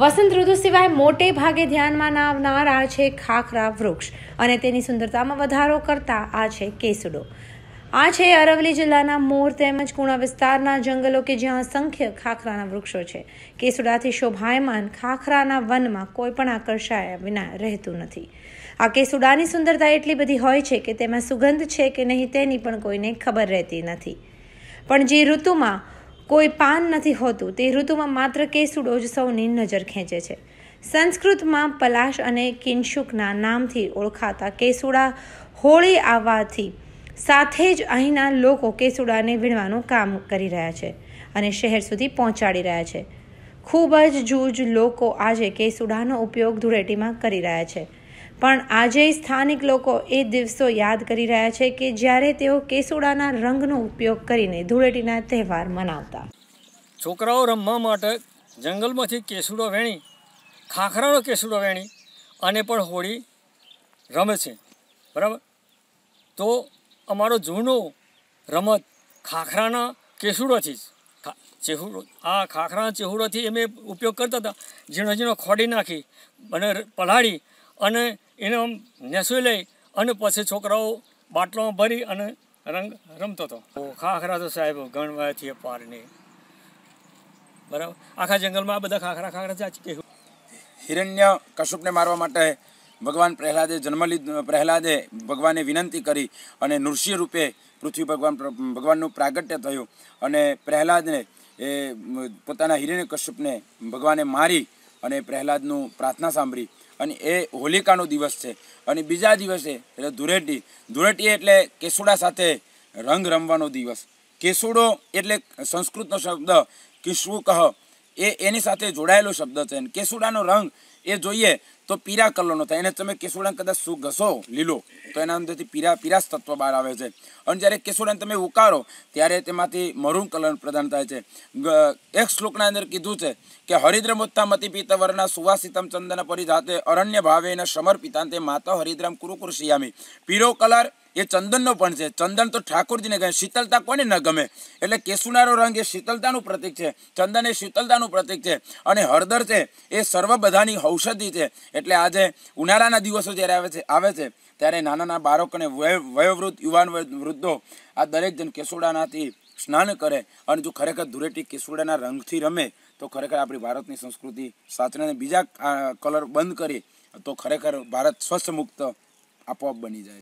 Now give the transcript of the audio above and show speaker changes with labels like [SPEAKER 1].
[SPEAKER 1] વસંત ઋતુ સિવાય મોટે ભાગે ધ્યાનમાં ના આવનાર આ છે ખાખરા વૃક્ષ અને તેની સુંદરતામાં વધારો કરતા આ છે કેસુડો આ છે અરવલી જિલ્લાના મોર તેમજ કુણા વિસ્તારના જંગલો કે જ્યાં અસંખ્ય ખાખરાના વૃક્ષો છે કેસુડાથી શોભાયમાન ખાખરાના વનમાં કોઈ પણ આકર્ષાયા વિના રહેતું નથી આ કેસુડાની સુંદરતા એટલી બધી હોય છે કે તેમાં સુગંધ છે કે નહીં તેની પણ કોઈને ખબર રહેતી નથી પણ જે ઋતુમાં કોઈ પાન નથી હોતું તે ઋતુમાં માત્ર કેસુડો જ સૌની નજર ખેંચે છે સંસ્કૃતમાં પલાશ અને કિન્શુકના નામથી ઓળખાતા કેસુડા હોળી આવવાથી સાથે જ અહીંના લોકો કેસુડાને વીણવાનું કામ કરી રહ્યા છે અને શહેર સુધી પહોંચાડી રહ્યા છે ખૂબ જ જૂજ લોકો આજે કેસુડાનો ઉપયોગ ધૂળેટીમાં કરી રહ્યા છે પણ આજે સ્થાનિક લોકો એ દિવસો યાદ કરી રહ્યા છે કે જ્યારે તેઓ કેસુડાના રંગનો ઉપયોગ કરીને ધૂળેટીના તહેવાર મનાવતા
[SPEAKER 2] છોકરાઓ રમવા માટે જંગલમાંથી કેસુડો વેણી ખાખરાનો કેસુડો વેણી અને પણ હોળી રમે છે બરાબર તો અમારો જૂનો રમત ખાખરાના કેસુડોથી જ ચેહુડો આ ખાખરાના ચેહુડોથી અમે ઉપયોગ કરતા હતા ઝીણો ઝીણો ખોડી નાખી અને પલાળી અને એને આમ નેસવી લઈ અને પછી છોકરાઓ બાટલામાં ભરી અને રંગ રમતો હતો ખાખરા તો સાહેબ ગણવાથી પાર નહીં બરાબર
[SPEAKER 3] આખા જંગલમાં આ બધા ખાખરા ખાખરા જાચ કે હિરણ્ય કશુપને મારવા માટે ભગવાન પ્રહલાદે જન્મ લીધો પ્રહલાદે ભગવાને વિનંતી કરી અને નૃસિંહ રૂપે પૃથ્વી ભગવાન ભગવાનનું પ્રાગટ્ય થયું અને પ્રહલાદને એ પોતાના હિરણ્ય કશ્યપને ભગવાને મારી અને પ્રહલાદનું પ્રાર્થના સાંભળી અને એ હોલિકાનો દિવસ છે અને બીજા દિવસે એટલે ધૂળેટી ધૂળેટી એટલે કેસુડા સાથે રંગ રમવાનો દિવસ કેસુડો એટલે સંસ્કૃતનો શબ્દ કિસુ કહ એ એની સાથે જોડાયેલો શબ્દ છે કેસુડાનો રંગ એ જોઈએ તો પીરા કલરનો થાય એને તમે કેસુડાને કદાચ શું ઘસો લીલો તો એના અંદરથી પીરા પીરાસ તત્વ બહાર આવે છે અને જ્યારે કેસુડાને તમે ઉકાળો ત્યારે તેમાંથી મરૂન કલર પ્રદાન થાય છે એક શ્લોકના અંદર કીધું છે કે હરિદ્રમોત્તા મતિ પીતવરના સુવાસિતમ ચંદન પરિજાતે અરણ્ય ભાવે ભાવેન સમર્પિતાંતે માતા હરિદ્રમ કુરુકુરશિયામી પીરો કલર એ ચંદનનો પણ છે ચંદન તો ઠાકોરજીને કહે શીતલતા કોને ન ગમે એટલે કેસુનારો રંગ એ શીતલતાનું પ્રતિક છે ચંદન એ શીતલતાનું પ્રતિક છે અને હળદર છે એ સર્વ બધાની ઔષધિ છે એટલે આજે ઉનાળાના દિવસો જ્યારે આવે છે આવે છે ત્યારે નાના નાના બાળકો અને વયોવૃદ્ધ યુવાન વૃદ્ધો આ દરેક જણ કેસુડાનાથી સ્નાન કરે અને જો ખરેખર ધૂળેટી કેસુડાના રંગથી રમે તો ખરેખર આપણી ભારતની સંસ્કૃતિ સાચને બીજા કલર બંધ કરી તો ખરેખર ભારત સ્વચ્છ મુક્ત આપોઆપ બની જાય